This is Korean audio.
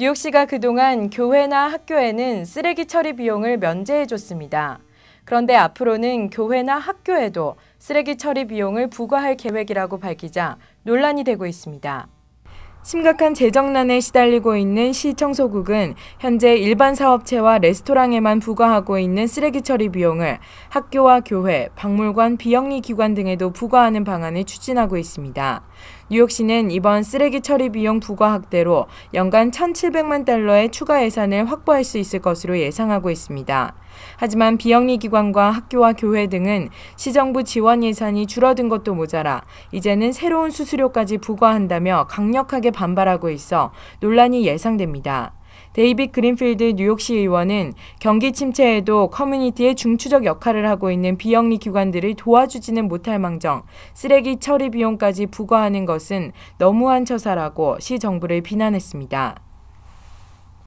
뉴욕시가 그동안 교회나 학교에는 쓰레기 처리 비용을 면제해줬습니다. 그런데 앞으로는 교회나 학교에도 쓰레기 처리 비용을 부과할 계획이라고 밝히자 논란이 되고 있습니다. 심각한 재정난에 시달리고 있는 시 청소국은 현재 일반 사업체와 레스토랑에만 부과하고 있는 쓰레기 처리 비용을 학교와 교회, 박물관, 비영리 기관 등에도 부과하는 방안을 추진하고 있습니다. 뉴욕시는 이번 쓰레기 처리 비용 부과 확대로 연간 1,700만 달러의 추가 예산을 확보할 수 있을 것으로 예상하고 있습니다. 하지만 비영리 기관과 학교와 교회 등은 시정부 지원 예산이 줄어든 것도 모자라 이제는 새로운 수수료까지 부과한다며 강력하게 반발하고 있어 논란이 예상됩니다. 데이빗 그린필드 뉴욕시 의원은 경기 침체에도 커뮤니티의 중추적 역할을 하고 있는 비영리 기관들을 도와주지는 못할 망정 쓰레기 처리 비용까지 부과하는 것은 너무한 처사라고 시 정부를 비난했습니다.